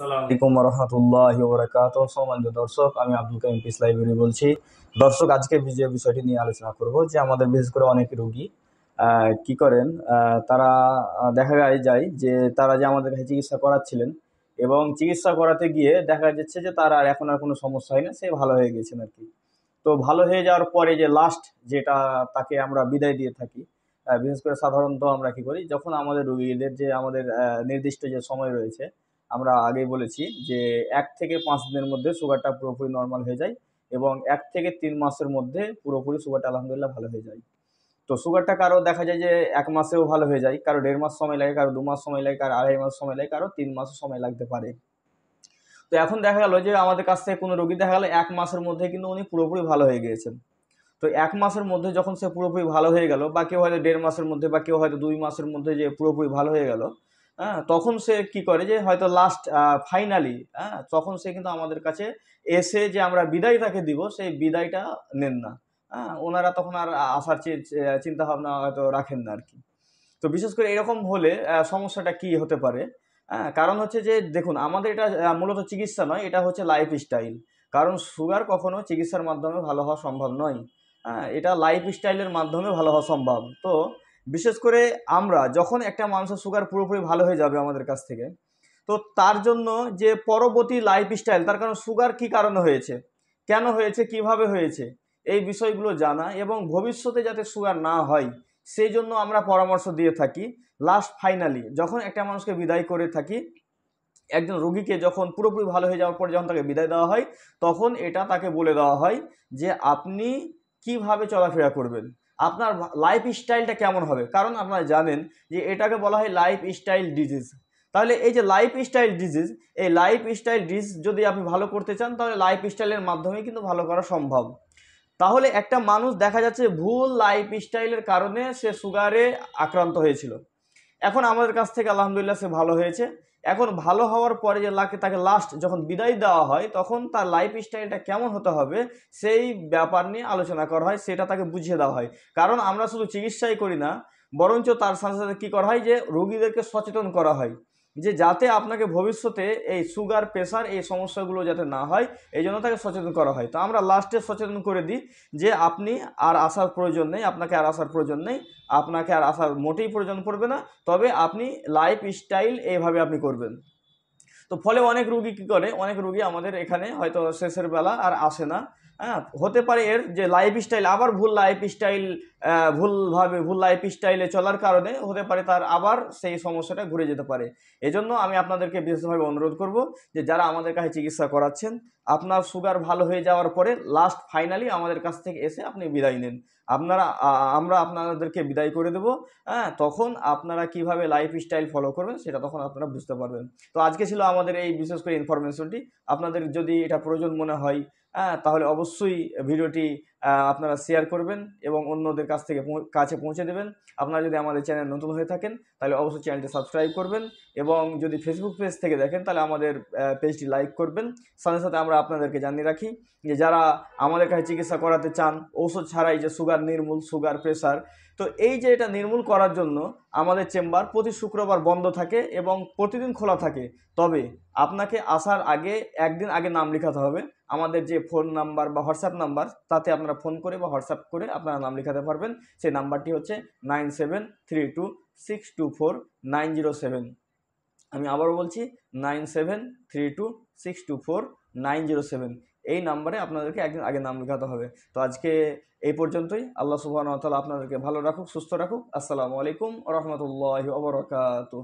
দর্শক আমি piece library বলছি দর্শক আজকে যে বিষয়টি নিয়ে আলোচনা যে আমাদের বিশেষ করে অনেক রুগী করেন তারা দেখা যায় যে তারা যে আমাদের চিকিৎসা করাচ্ছিলেন এবং চিকিৎসা করাতে গিয়ে দেখা যাচ্ছে যে তার আর এখন আর কোনো সমস্যা হয় না সে ভালো হয়ে গেছেন আর কি তো ভালো হয়ে যাওয়ার পরে যে লাস্ট যেটা তাকে আমরা বিদায় দিয়ে থাকি বিশেষ করে সাধারণত আমরা কি করি যখন আমাদের রুগীদের যে আমাদের নির্দিষ্ট যে সময় রয়েছে আমরা আগেই বলেছি যে এক থেকে পাঁচ দিনের মধ্যে সুগারটা পুরোপুরি নর্মাল হয়ে যায় এবং এক থেকে তিন মাসের মধ্যে পুরোপুরি সুগারটা আলহামদুলিল্লাহ ভালো হয়ে যায় তো সুগারটা কারো দেখা যায় যে এক মাসেও ভালো হয়ে যায় কারো দেড় মাস সময় লাগে কারো দু মাস সময় লাগে কারো আড়াই মাস সময় লাগে কারো তিন মাসও সময় লাগতে পারে তো এখন দেখা গেল যে আমাদের কাছ থেকে কোনো রোগী দেখা গেল এক মাসের মধ্যে কিন্তু উনি পুরোপুরি ভালো হয়ে গিয়েছেন তো এক মাসের মধ্যে যখন সে পুরোপুরি ভালো হয়ে গেল বা কেউ হয়তো দেড় মাসের মধ্যে বা কেউ হয়তো দুই মাসের মধ্যে যে পুরোপুরি ভালো হয়ে গেল হ্যাঁ তখন সে কি করে যে হয়তো লাস্ট ফাইনালি হ্যাঁ তখন সে কিন্তু আমাদের কাছে এসে যে আমরা বিদায় তাকে দিব সেই বিদায়টা নেন না হ্যাঁ ওনারা তখন আর আসার চিন্তা ভাবনা হয়তো রাখেন না আর কি তো বিশেষ করে এরকম হলে সমস্যাটা কি হতে পারে হ্যাঁ কারণ হচ্ছে যে দেখুন আমাদের এটা মূলত চিকিৎসা নয় এটা হচ্ছে লাইফ স্টাইল কারণ সুগার কখনো চিকিৎসার মাধ্যমে ভালো হওয়া সম্ভব নয় হ্যাঁ এটা লাইফ স্টাইলের মাধ্যমে ভালো হওয়া সম্ভব তো বিশেষ করে আমরা যখন একটা মানুষের সুগার পুরোপুরি ভালো হয়ে যাবে আমাদের কাছ থেকে তো তার জন্য যে পরবর্তী লাইফস্টাইল তার কারণ সুগার কি কারণে হয়েছে কেন হয়েছে কিভাবে হয়েছে এই বিষয়গুলো জানা এবং ভবিষ্যতে যাতে সুগার না হয় সেই জন্য আমরা পরামর্শ দিয়ে থাকি লাস্ট ফাইনালি যখন একটা মানুষকে বিদায় করে থাকি একজন রোগীকে যখন পুরোপুরি ভালো হয়ে যাওয়ার পর যখন তাকে বিদায় দেওয়া হয় তখন এটা তাকে বলে দেওয়া হয় যে আপনি কিভাবে চলাফেরা করবেন আপনার লাইফ স্টাইলটা কেমন হবে কারণ আপনারা জানেন যে এটাকে বলা হয় লাইফ স্টাইল ডিজিজ তাহলে এই যে লাইফ স্টাইল ডিজিজ এই লাইফ স্টাইল ডিজিজ যদি আপনি ভালো করতে চান তাহলে লাইফ স্টাইলের মাধ্যমে কিন্তু ভালো করা সম্ভব তাহলে একটা মানুষ দেখা যাচ্ছে ভুল লাইফ স্টাইলের কারণে সে সুগারে আক্রান্ত হয়েছিল এখন আমাদের কাছ থেকে আলহামদুলিল্লাহ সে ভালো হয়েছে এখন ভালো হওয়ার পরে যে লাকে তাকে লাস্ট যখন বিদায় দেওয়া হয় তখন তার লাইফ স্টাইলটা কেমন হতে হবে সেই ব্যাপার নিয়ে আলোচনা করা হয় সেটা তাকে বুঝিয়ে দেওয়া হয় কারণ আমরা শুধু চিকিৎসাই করি না বরঞ্চ তার সাথে সাথে কী করা হয় যে রোগীদেরকে সচেতন করা হয় যে যাতে আপনাকে ভবিষ্যতে এই সুগার প্রেশার এই সমস্যাগুলো যাতে না হয় এই জন্য তাকে সচেতন করা হয় তো আমরা লাস্টে সচেতন করে দিই যে আপনি আর আসার প্রয়োজন নেই আপনাকে আর আসার প্রয়োজন নেই আপনাকে আর আসার মোটেই প্রয়োজন পড়বে না তবে আপনি লাইফ স্টাইল এইভাবে আপনি করবেন তো ফলে অনেক রুগী কী করে অনেক রুগী আমাদের এখানে হয়তো শেষের বেলা আর আসে না হ্যাঁ হতে পারে এর যে লাইফ স্টাইল আবার ভুল লাইফ স্টাইল ভুলভাবে ভুল লাইফ স্টাইলে চলার কারণে হতে পারে তার আবার সেই সমস্যাটা ঘুরে যেতে পারে এজন্য আমি আপনাদেরকে বিশেষভাবে অনুরোধ করব যে যারা আমাদের কাছে চিকিৎসা করাচ্ছেন আপনার সুগার ভালো হয়ে যাওয়ার পরে লাস্ট ফাইনালি আমাদের কাছ থেকে এসে আপনি বিদায় নেন আপনারা আমরা আপনাদেরকে বিদায় করে দেবো হ্যাঁ তখন আপনারা কিভাবে স্টাইল ফলো করবেন সেটা তখন আপনারা বুঝতে পারবেন তো আজকে ছিল আমাদের এই বিশেষ করে ইনফরমেশনটি আপনাদের যদি এটা প্রয়োজন মনে হয় হ্যাঁ তাহলে অবশ্যই ভিডিওটি আপনারা শেয়ার করবেন এবং অন্যদের কাছ থেকে কাছে পৌঁছে দেবেন আপনারা যদি আমাদের চ্যানেল নতুন হয়ে থাকেন তাহলে অবশ্যই চ্যানেলটি সাবস্ক্রাইব করবেন এবং যদি ফেসবুক পেজ থেকে দেখেন তাহলে আমাদের পেজটি লাইক করবেন সাথে সাথে আমরা আপনাদেরকে জানিয়ে রাখি যে যারা আমাদের কাছে চিকিৎসা করাতে চান ঔষধ ছাড়াই যে সুগার নির্মূল সুগার প্রেশার তো এই যে এটা নির্মূল করার জন্য আমাদের চেম্বার প্রতি শুক্রবার বন্ধ থাকে এবং প্রতিদিন খোলা থাকে তবে আপনাকে আসার আগে একদিন আগে নাম লেখাতে হবে আমাদের যে ফোন নাম্বার বা হোয়াটসঅ্যাপ নাম্বার তাতে আপনারা ফোন করে বা হোয়াটসঅ্যাপ করে আপনারা নাম লেখাতে পারবেন সেই নাম্বারটি হচ্ছে nine seven three two six two four nine zero seven আমি আবারও বলছি nine seven three two six two four nine zero seven এই নাম্বারে আপনাদেরকে একদিন আগে নাম লেখাতে হবে তো আজকে এই পর্যন্তই আল্লাহ সুবাহ আপনাদেরকে ভালো রাখুক সুস্থ রাখুক আসসালামু আলাইকুম রহমতুল্লাহ অবরকাত